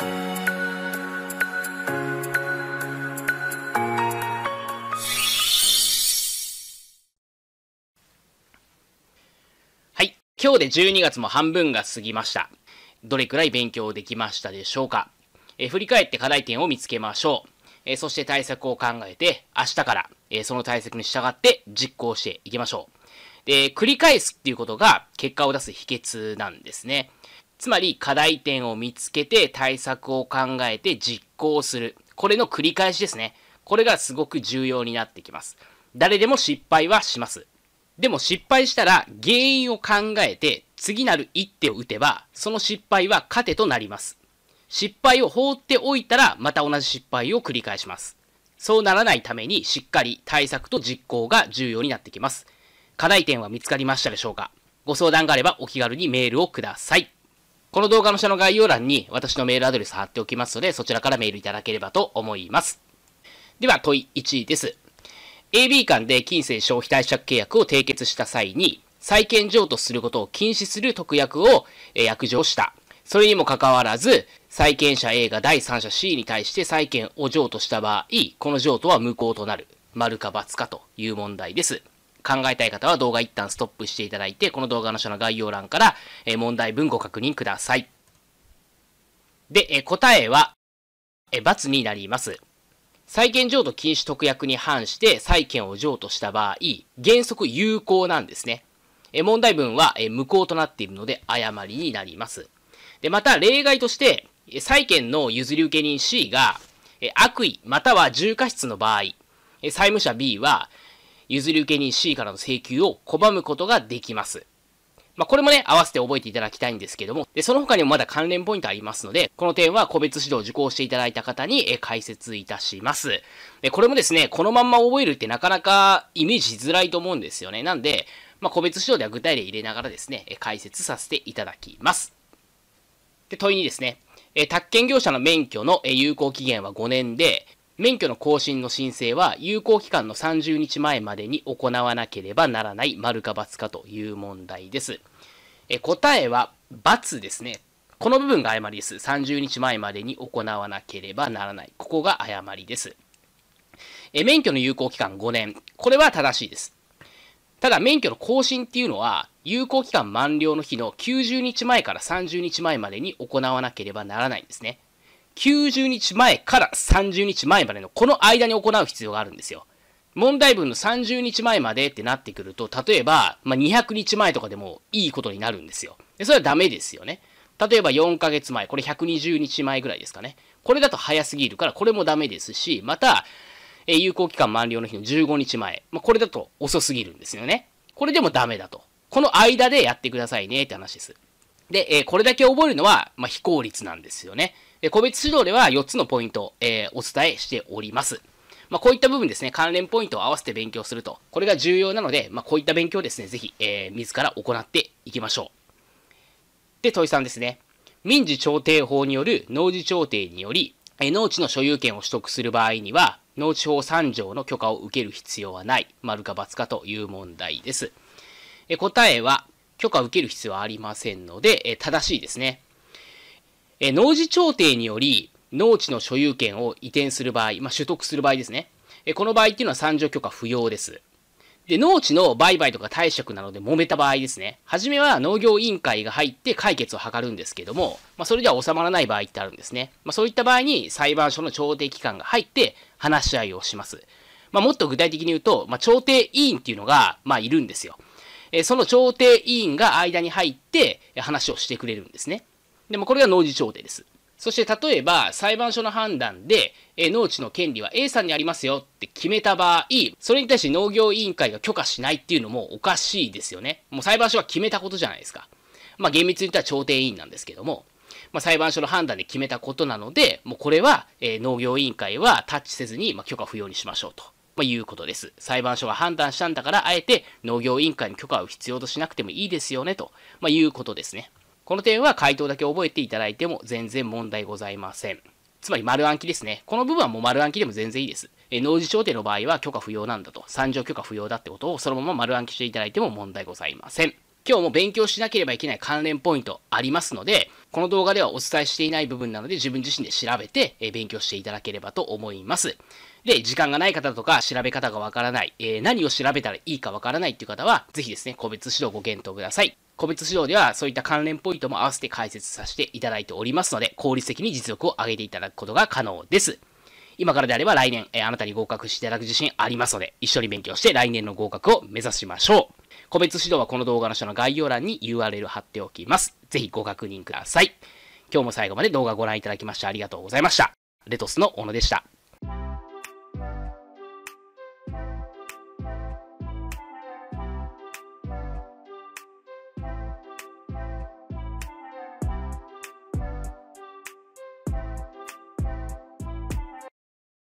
はい今日で12月も半分が過ぎましたどれくらい勉強できましたでしょうかえ振り返って課題点を見つけましょうえそして対策を考えて、明日から、えその対策に従って実行していきましょう。で、繰り返すっていうことが結果を出す秘訣なんですね。つまり課題点を見つけて対策を考えて実行する。これの繰り返しですね。これがすごく重要になってきます。誰でも失敗はします。でも失敗したら原因を考えて次なる一手を打てば、その失敗は糧となります。失敗を放っておいたらまた同じ失敗を繰り返します。そうならないためにしっかり対策と実行が重要になってきます。課題点は見つかりましたでしょうかご相談があればお気軽にメールをください。この動画の下の概要欄に私のメールアドレス貼っておきますので、そちらからメールいただければと思います。では、問い1です。AB 間で金銭消費貸借契約を締結した際に、債権譲渡することを禁止する特約を約定した。それにもかかわらず、債権者 A が第三者 C に対して債権を譲渡した場合、この譲渡は無効となる。丸か×かという問題です。考えたい方は動画一旦ストップしていただいて、この動画の下の概要欄から、え問題文ご確認ください。で、え答えは、え×になります。債権譲渡禁止特約に反して債権を譲渡した場合、原則有効なんですね。え問題文は、え無効となっているので誤りになります。で、また例外として、債権の譲り受け人 C が、悪意または重過失の場合、債務者 B は譲り受け人 C からの請求を拒むことができます。まあ、これもね、合わせて覚えていただきたいんですけども、で、その他にもまだ関連ポイントありますので、この点は個別指導を受講していただいた方にえ解説いたします。で、これもですね、このまんま覚えるってなかなかイメージしづらいと思うんですよね。なんで、まあ、個別指導では具体例入れながらですね、え解説させていただきます。で、問いにですね、え宅建業者の免許の有効期限は5年で、免許の更新の申請は有効期間の30日前までに行わなければならない丸か×かという問題です。え答えは×ですね。この部分が誤りです。30日前までに行わなければならない。ここが誤りです。え免許の有効期間5年。これは正しいです。ただ、免許の更新っていうのは、有効期間満了の日の90日前から30日前までに行わなければならないんですね。90日前から30日前までのこの間に行う必要があるんですよ。問題文の30日前までってなってくると、例えば、まあ、200日前とかでもいいことになるんですよ。でそれはダメですよね。例えば4ヶ月前、これ120日前ぐらいですかね。これだと早すぎるから、これもダメですし、また、え有効期間満了の日の15日前、まあ、これだと遅すぎるんですよね。これでもダメだと。この間でやってくださいねって話です。で、えー、これだけ覚えるのは、まあ、非効率なんですよね。で、個別指導では4つのポイントを、えー、お伝えしております。まあ、こういった部分ですね、関連ポイントを合わせて勉強すると、これが重要なので、まあ、こういった勉強をですね、ぜひ、えー、自ら行っていきましょう。で、問い3ですね。民事調停法による農事調停により、え農地の所有権を取得する場合には、農地法3条の許可を受ける必要はない、丸か×かという問題です。え答えは、許可を受ける必要はありませんので、え正しいですね。え農事調停により、農地の所有権を移転する場合、まあ、取得する場合ですね。えこの場合っていうのは参上許可不要です。で、農地の売買とか貸借などで揉めた場合ですね。はじめは農業委員会が入って解決を図るんですけども、まあ、それでは収まらない場合ってあるんですね。まあ、そういった場合に裁判所の調停機関が入って話し合いをします。まあ、もっと具体的に言うと、まあ、調停委員っていうのが、まあ、いるんですよ。えその調停委員が間に入って話をしてくれるんですね。でもこれが農事調停です。そして例えば裁判所の判断で、え農地の権利は A さんにありますよって決めた場合、それに対して農業委員会が許可しないっていうのもおかしいですよね。もう裁判所は決めたことじゃないですか。まあ厳密に言ったら調停委員なんですけども、まあ、裁判所の判断で決めたことなので、もうこれは、え農業委員会はタッチせずに、ま許可不要にしましょうとまあ、いうことです。裁判所が判断したんだから、あえて農業委員会の許可を必要としなくてもいいですよね、と、まあ、いうことですね。この点は回答だけ覚えていただいても全然問題ございません。つまり丸暗記ですね。この部分はもう丸暗記でも全然いいです。え農事調停の場合は許可不要なんだと、参上許可不要だってことをそのまま丸暗記していただいても問題ございません。今日も勉強しなければいけない関連ポイントありますので、この動画ではお伝えしていない部分なので自分自身で調べて勉強していただければと思います。で、時間がない方とか、調べ方がわからない、えー、何を調べたらいいかわからないっていう方は、ぜひですね、個別指導ご検討ください。個別指導ではそういった関連ポイントも合わせて解説させていただいておりますので、効率的に実力を上げていただくことが可能です。今からであれば来年、えー、あなたに合格していただく自信ありますので、一緒に勉強して来年の合格を目指しましょう。個別指導はこの動画の下の概要欄に URL 貼っておきます。ぜひご確認ください。今日も最後まで動画をご覧いただきましてありがとうございました。レトスの小野でした。